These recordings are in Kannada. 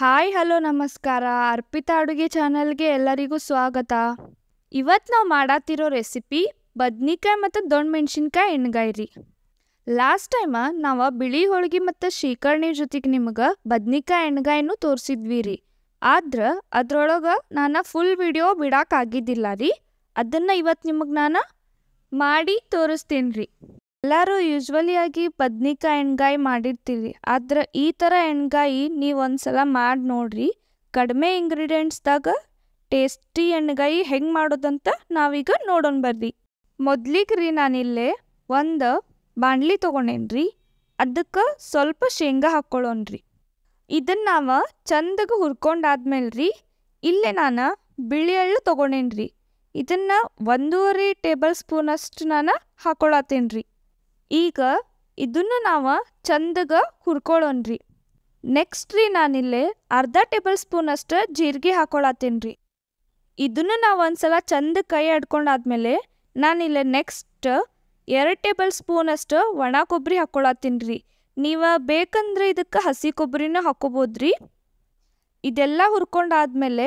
ಹಾಯ್ ಹಲೋ ನಮಸ್ಕಾರ ಅರ್ಪಿತಾ ಅಡುಗೆ ಚಾನಲ್ಗೆ ಎಲ್ಲರಿಗೂ ಸ್ವಾಗತ ಇವತ್ತು ನಾವು ಮಾಡತ್ತಿರೋ ರೆಸಿಪಿ ಬದ್ನಿಕಾಯಿ ಮತ್ತು ದೊಣ್ಣ ಮೆಣಸಿನ್ಕಾಯಿ ಎಣ್ಗಾಯಿ ರೀ ಲಾಸ್ಟ್ ಟೈಮ ನಾವು ಬಿಳಿ ಹೋಳಿಗೆ ಮತ್ತು ಶೀಕರ್ಣಿ ಜೊತೆಗೆ ನಿಮಗೆ ಬದ್ನಿಕಾಯಿ ಎಣ್ಗಾಯಿನೂ ತೋರಿಸಿದ್ವಿ ರೀ ಆದ್ರೆ ಅದರೊಳಗೆ ನಾನು ಫುಲ್ ವಿಡಿಯೋ ಬಿಡೋಕ್ಕಾಗಿದ್ದಿಲ್ಲ ರೀ ಅದನ್ನು ಇವತ್ತು ನಿಮಗೆ ನಾನು ಮಾಡಿ ತೋರಿಸ್ತೀನಿ ರೀ ಎಲ್ಲರೂ ಯೂಶ್ವಲಿ ಆಗಿ ಬದ್ನಿಕಾಯಿ ಎಣ್ಗಾಯಿ ಮಾಡಿರ್ತೀರಿ ಆದ್ರೆ ಈ ಥರ ಎಣ್ಗಾಯಿ ನೀವು ಒಂದ್ಸಲ ಮಾಡಿ ನೋಡ್ರಿ ಕಡಿಮೆ ಇಂಗ್ರೀಡಿಯೆಂಟ್ಸ್ದಾಗ ಟೇಸ್ಟಿ ಎಣ್ಗಾಯಿ ಹೆಂಗೆ ಮಾಡೋದಂತ ನಾವೀಗ ನೋಡೋಣ ಬರ್ರಿ ಮೊದ್ಲಿಗೆ ರೀ ನಾನಿಲ್ಲೇ ಒಂದು ಬಾಣಲಿ ತೊಗೊಂಡೇನ್ರಿ ಅದಕ್ಕೆ ಸ್ವಲ್ಪ ಶೇಂಗಾ ಹಾಕ್ಕೊಳ್ಳೋಣ್ರಿ ಇದನ್ನ ನಾವು ಚಂದಗೆ ಹುರ್ಕೊಂಡಾದ್ಮೇಲೆ ರೀ ಇಲ್ಲೇ ನಾನು ಬಿಳಿ ಹಳ್ಳು ತೊಗೊಂಡೇನ್ರಿ ಇದನ್ನು ಒಂದೂವರೆ ಟೇಬಲ್ ಸ್ಪೂನಷ್ಟು ನಾನು ಹಾಕ್ಕೊಳತ್ತೇನ್ರಿ ಈಗ ಇದನ್ನು ನಾವು ಚಂದಗ ಹುರ್ಕೊಳ್ಳೋಣ್ರಿ ನೆಕ್ಸ್ಟ್ ರೀ ನಾನಿಲ್ಲಿ ಅರ್ಧ ಟೇಬಲ್ ಸ್ಪೂನ್ ಅಷ್ಟು ಜೀರಿಗೆ ಹಾಕೊಳತ್ತೀನಿ ರೀ ಇದನ್ನು ನಾವು ಒಂದ್ಸಲ ಚಂದ ಕೈ ಅಡ್ಕೊಂಡಾದ್ಮೇಲೆ ನಾನಿಲ್ಲಿ ನೆಕ್ಸ್ಟ್ ಎರಡು ಟೇಬಲ್ ಸ್ಪೂನ್ ಅಷ್ಟು ಒಣ ಕೊಬ್ಬರಿ ಹಾಕ್ಕೊಳತ್ತೀನಿ ರೀ ನೀವು ಬೇಕಂದ್ರೆ ಇದಕ್ಕೆ ಹಸಿ ಕೊಬ್ಬರಿನ ಹಾಕೋಬೋದ್ರಿ ಇದೆಲ್ಲ ಹುರ್ಕೊಂಡಾದ್ಮೇಲೆ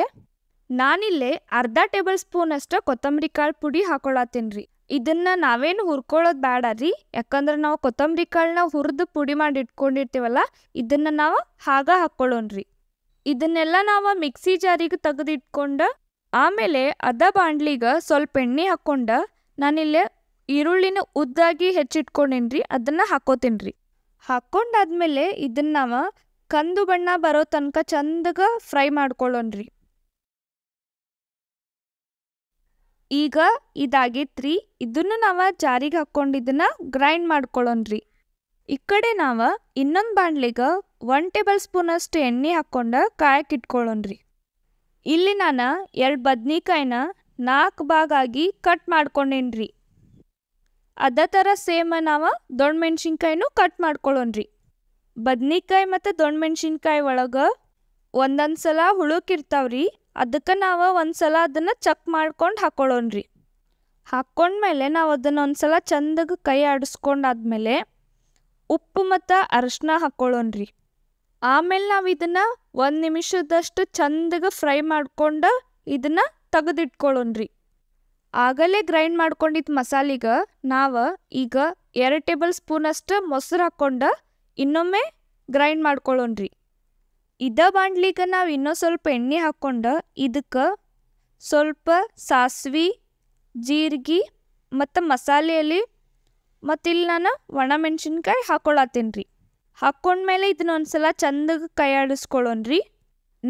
ನಾನಿಲ್ಲೇ ಅರ್ಧ ಟೇಬಲ್ ಸ್ಪೂನ್ ಅಷ್ಟು ಕೊತ್ತಂಬರಿ ಕಾಳು ಪುಡಿ ಹಾಕೊಳತ್ತೀನಿ ರೀ ಇದನ್ನ ನಾವೇನು ಹುರ್ಕೊಳ್ಳೋದು ಬೇಡ ಯಾಕಂದ್ರ ಯಾಕಂದ್ರೆ ನಾವು ಕೊತ್ತಂಬರಿ ಕಾಳನ್ನ ಹುರಿದು ಪುಡಿ ಮಾಡಿ ಇಟ್ಕೊಂಡಿರ್ತೀವಲ್ಲ ಇದನ್ನ ನಾವು ಹಾಗ ಹಾಕ್ಕೊಳ್ಳೋಣ್ರಿ ಇದನ್ನೆಲ್ಲ ನಾವು ಮಿಕ್ಸಿ ಜಾರಿಗೆ ತೆಗೆದಿಟ್ಕೊಂಡು ಆಮೇಲೆ ಅದ ಬಾಂಡ್ಲಿಗ ಸ್ವಲ್ಪ ಎಣ್ಣೆ ಹಾಕೊಂಡ ನಾನಿಲ್ಲಿ ಈರುಳ್ಳಿನ ಉದ್ದಾಗಿ ಹೆಚ್ಚಿಟ್ಕೊಂಡೇನ್ರಿ ಅದನ್ನ ಹಾಕೋತೀನಿ ಹಾಕೊಂಡಾದ್ಮೇಲೆ ಇದನ್ನ ನಾವು ಕಂದು ಬಣ್ಣ ಬರೋ ತನಕ ಚಂದಗ ಫ್ರೈ ಮಾಡ್ಕೊಳ್ಳೋಣ್ರಿ ಈಗ ಇದಾಗೈತ್ರಿ ಇದನ್ನು ನಾವು ಜಾರಿಗೆ ಹಾಕ್ಕೊಂಡಿದ್ದನ್ನು ಗ್ರೈಂಡ್ ಮಾಡ್ಕೊಳ್ಳೋಣ್ರಿ ಈ ಕಡೆ ನಾವು ಇನ್ನೊಂದು ಬಾಣ್ಲಿಗೆ ಒನ್ ಟೇಬಲ್ ಸ್ಪೂನಷ್ಟು ಎಣ್ಣೆ ಹಾಕ್ಕೊಂಡು ಕಾಯಕ್ಕೆ ಇಟ್ಕೊಳ್ಳೋಣ್ರಿ ಇಲ್ಲಿ ನಾನು ಎರಡು ಬದ್ನಿಕಾಯಿನ ನಾಲ್ಕು ಭಾಗಾಗಿ ಕಟ್ ಮಾಡ್ಕೊಂಡೇನ್ರಿ ಅದೇ ಥರ ಸೇಮ ನಾವು ದೊಣ್ಣ ಮೆಣ್ಸಿನ್ಕಾಯಿನೂ ಕಟ್ ಮಾಡ್ಕೊಳ್ಳೋಣ್ರಿ ಬದ್ನಿಕಾಯಿ ಮತ್ತು ದೊಣ್ಣ ಒಳಗೆ ಒಂದೊಂದು ಸಲ ಹುಳುಕಿರ್ತಾವ್ರಿ ಅದಕ್ಕೆ ನಾವು ಒಂದು ಸಲ ಅದನ್ನು ಚಕ್ ಮಾಡ್ಕೊಂಡು ಹಾಕೊಳ್ಳೋಣ ರೀ ಹಾಕ್ಕೊಂಡ್ಮೇಲೆ ನಾವು ಅದನ್ನು ಒಂದು ಸಲ ಕೈ ಆಡಿಸ್ಕೊಂಡಾದ್ಮೇಲೆ ಉಪ್ಪು ಮತ್ತು ಅರಶಿನ ಹಾಕ್ಕೊಳ್ಳೋಣ ರೀ ಆಮೇಲೆ ನಾವು ಇದನ್ನು ಒಂದು ನಿಮಿಷದಷ್ಟು ಚಂದಗೆ ಫ್ರೈ ಮಾಡ್ಕೊಂಡು ಇದನ್ನು ತೆಗೆದಿಟ್ಕೊಳ್ಳೋಣ ರೀ ಆಗಲೇ ಗ್ರೈಂಡ್ ಮಾಡ್ಕೊಂಡಿದ್ದ ಮಸಾಲಿಗೆ ನಾವು ಈಗ ಎರಡು ಟೇಬಲ್ ಸ್ಪೂನಷ್ಟು ಮೊಸರು ಹಾಕ್ಕೊಂಡು ಇನ್ನೊಮ್ಮೆ ಗ್ರೈಂಡ್ ಮಾಡ್ಕೊಳ್ಳೋಣ ರೀ ಇದ ಬಾಣ್ಲಿಗೆ ನಾವು ಇನ್ನೂ ಸ್ವಲ್ಪ ಎಣ್ಣೆ ಹಾಕ್ಕೊಂಡು ಇದಕ್ಕೆ ಸ್ವಲ್ಪ ಸಾಸ್ವಿ ಜೀರಿಗೆ ಮತ್ತು ಮಸಾಲೆಯಲ್ಲಿ ಮತ್ತು ಇಲ್ಲಿ ನಾನು ಒಣ ಮೆಣಸಿನ್ಕಾಯಿ ಹಾಕ್ಕೊಳತ್ತೀನಿ ರೀ ಹಾಕ್ಕೊಂಡ್ಮೇಲೆ ಇದನ್ನ ಒಂದು ಕೈಯಾಡಿಸ್ಕೊಳ್ಳೋಣ ರೀ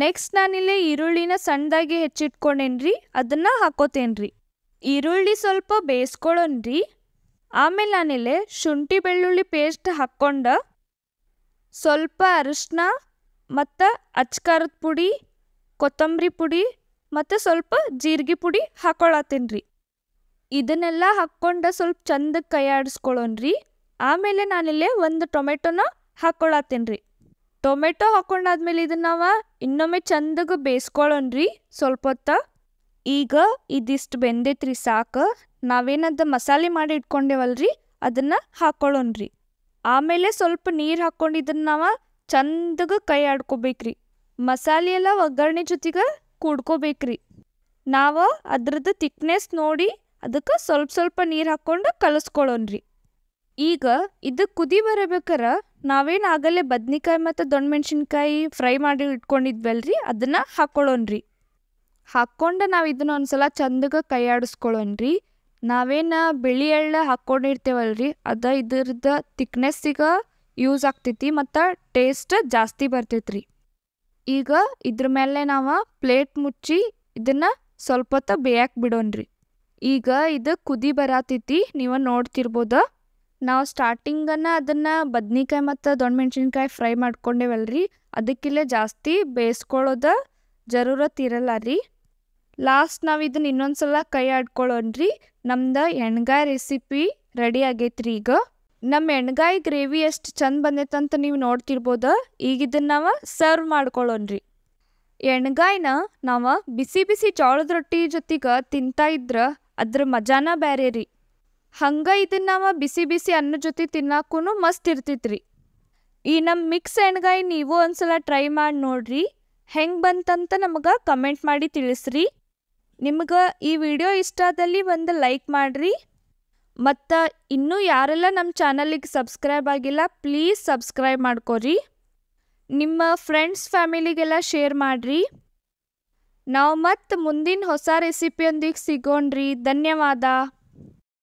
ನೆಕ್ಸ್ಟ್ ನಾನಿಲ್ಲಿ ಈರುಳ್ಳಿನ ಸಣ್ಣದಾಗಿ ಹೆಚ್ಚಿಟ್ಕೊಂಡೇನ್ರಿ ರೀ ಅದನ್ನು ಹಾಕೋತೇನೆ ರೀ ಈರುಳ್ಳಿ ಸ್ವಲ್ಪ ಬೇಯಿಸ್ಕೊಳ್ಳೋಣ ರೀ ಆಮೇಲೆ ನಾನಿಲ್ಲಿ ಶುಂಠಿ ಬೆಳ್ಳುಳ್ಳಿ ಪೇಸ್ಟ್ ಹಾಕ್ಕೊಂಡು ಸ್ವಲ್ಪ ಅರಿಶಿನ ಮತ್ತು ಅಚ್ಕಾರದ ಪುಡಿ ಕೊತ್ತಂಬರಿ ಪುಡಿ ಮತ್ತು ಸ್ವಲ್ಪ ಜೀರಿಗೆ ಪುಡಿ ಹಾಕೊಳತ್ತೀನಿ ರೀ ಇದನ್ನೆಲ್ಲ ಹಾಕ್ಕೊಂಡು ಸ್ವಲ್ಪ ಚಂದ ಕೈಯಾಡಿಸ್ಕೊಳ್ಳೋಣ ರೀ ಆಮೇಲೆ ನಾನಿಲ್ಲೇ ಒಂದು ಟೊಮೆಟೊನ ಹಾಕ್ಕೊಳತ್ತೀನಿ ರೀ ಟೊಮೆಟೊ ಹಾಕೊಂಡಾದ್ಮೇಲೆ ಇದನ್ನ ನಾವು ಇನ್ನೊಮ್ಮೆ ಚಂದಗೆ ಬೇಯಿಸ್ಕೊಳ್ಳೋಣ ರೀ ಸ್ವಲ್ಪ ಹೊತ್ತ ಈಗ ಇದಿಷ್ಟು ಬೆಂದೈತ್ರಿ ಸಾಕು ನಾವೇನದ ಮಸಾಲೆ ಮಾಡಿ ಇಟ್ಕೊಂಡೇವಲ್ರಿ ಅದನ್ನು ಹಾಕ್ಕೊಳ್ಳೋಣ ರೀ ಆಮೇಲೆ ಸ್ವಲ್ಪ ನೀರು ಹಾಕ್ಕೊಂಡು ನಾವು ಚಂದಗ ಕೈ ಆಡ್ಕೋಬೇಕ್ರಿ ಮಸಾಲೆ ಎಲ್ಲ ಒಗ್ಗರಣೆ ಜೊತೆಗೆ ಕೂಡ್ಕೋಬೇಕ್ರಿ ನಾವು ಅದ್ರದ್ದು ತಿಕ್ನೆಸ್ ನೋಡಿ ಅದಕ್ಕೆ ಸ್ವಲ್ಪ ಸ್ವಲ್ಪ ನೀರು ಹಾಕ್ಕೊಂಡು ಕಲಸ್ಕೊಳ್ಳೋಣ್ರಿ ಈಗ ಇದು ಕುದಿ ಬರಬೇಕಾರ ನಾವೇನು ಆಗಲೇ ಬದ್ನಿಕಾಯಿ ಮತ್ತು ದೊಣ್ಣ ಮೆಣಸಿನ್ಕಾಯಿ ಫ್ರೈ ಮಾಡಿ ಇಟ್ಕೊಂಡಿದ್ವಲ್ರಿ ಅದನ್ನು ಹಾಕ್ಕೊಳ್ಳೋಣ್ರಿ ಹಾಕ್ಕೊಂಡು ನಾವು ಇದನ್ನ ಒಂದ್ಸಲ ಚಂದಗೆ ಕೈ ಆಡಿಸ್ಕೊಳ್ಳೋಣ್ರಿ ನಾವೇನು ಬಿಳಿ ಎಳ್ಳ ಹಾಕ್ಕೊಂಡಿರ್ತೇವಲ್ರಿ ಅದ ಇದ್ರದ್ದು ತಿಕ್ನೆಸ್ಸಿಗೆ ಯೂಸ್ ಆಗ್ತೈತಿ ಮತ್ತು ಟೇಸ್ಟ್ ಜಾಸ್ತಿ ಬರ್ತೈತ್ರಿ ಈಗ ಇದ್ರ ಮೇಲೆ ನಾವು ಪ್ಲೇಟ್ ಮುಚ್ಚಿ ಇದನ್ನು ಸ್ವಲ್ಪ ಹೊತ್ತು ಬೇಯಕ್ಕೆ ಬಿಡೋಣ್ರಿ ಈಗ ಇದು ಕುದಿ ಬರತೈತಿ ನೀವು ನೋಡ್ತಿರ್ಬೋದು ನಾವು ಸ್ಟಾರ್ಟಿಂಗನ್ನು ಅದನ್ನು ಬದ್ನಿಕಾಯಿ ಮತ್ತು ದೊಣ್ಣೆ ಮೆಣಸಿನ್ಕಾಯಿ ಫ್ರೈ ರೀ ಅದಕ್ಕಿಲ್ಲೇ ಜಾಸ್ತಿ ಬೇಯಿಸ್ಕೊಳ್ಳೋದು ಜರೂರತ್ ಇರಲ್ಲ ರೀ ಲಾಸ್ಟ್ ನಾವು ಇದನ್ನ ಇನ್ನೊಂದು ಸಲ ಕೈ ರೀ ನಮ್ದು ಎಣ್ಗಾಯಿ ರೆಸಿಪಿ ರೆಡಿ ಆಗೈತ್ರಿ ಈಗ ನಮ್ಮ ಎಣ್ಗಾಯಿ ಗ್ರೇವಿ ಎಷ್ಟು ಚಂದ ಬಂದೈತಂತ ನೀವು ನೋಡ್ತಿರ್ಬೋದು ಈಗ ಇದನ್ನು ನಾವು ಸರ್ವ್ ಮಾಡ್ಕೊಳ್ಳೋಣ್ರಿ ಎಣ್ಗಾಯಿನ ನಾವು ಬಿಸಿ ಬಿಸಿ ಜೋಳದ ರೊಟ್ಟಿ ಜೊತೆಗೆ ತಿಂತಾ ಇದ್ರೆ ಅದ್ರ ಮಜಾನ ಬೇರೆ ರೀ ಹಂಗೆ ಇದನ್ನು ನಾವು ಬಿಸಿ ಬಿಸಿ ಅನ್ನ ಜೊತೆ ತಿನ್ನಕ್ಕೂ ಮಸ್ತ್ ಇರ್ತೈತ್ರಿ ಈ ನಮ್ಮ ಮಿಕ್ಸ್ ಎಣ್ಗಾಯಿ ನೀವು ಒಂದ್ಸಲ ಟ್ರೈ ಮಾಡಿ ನೋಡ್ರಿ ಹೆಂಗೆ ಬಂತಂತ ನಮಗೆ ಕಮೆಂಟ್ ಮಾಡಿ ತಿಳಿಸ್ರಿ ನಿಮ್ಗೆ ಈ ವಿಡಿಯೋ ಇಷ್ಟ ಆದಲ್ಲಿ ಒಂದು ಲೈಕ್ ಮಾಡಿರಿ ಮತ್ತು ಇನ್ನೂ ಯಾರೆಲ್ಲ ನಮ್ಮ ಚಾನಲಿಗೆ ಸಬ್ಸ್ಕ್ರೈಬ್ ಆಗಿಲ್ಲ ಪ್ಲೀಸ್ ಸಬ್ಸ್ಕ್ರೈಬ್ ಮಾಡ್ಕೊರಿ ನಿಮ್ಮ ಫ್ರೆಂಡ್ಸ್ ಫ್ಯಾಮಿಲಿಗೆಲ್ಲ ಶೇರ್ ಮಾಡಿರಿ ನಾವು ಮತ್ತೆ ಮುಂದಿನ ಹೊಸ ರೆಸಿಪಿಯೊಂದಿಗೆ ಸಿಗೋಣ್ರಿ ಧನ್ಯವಾದ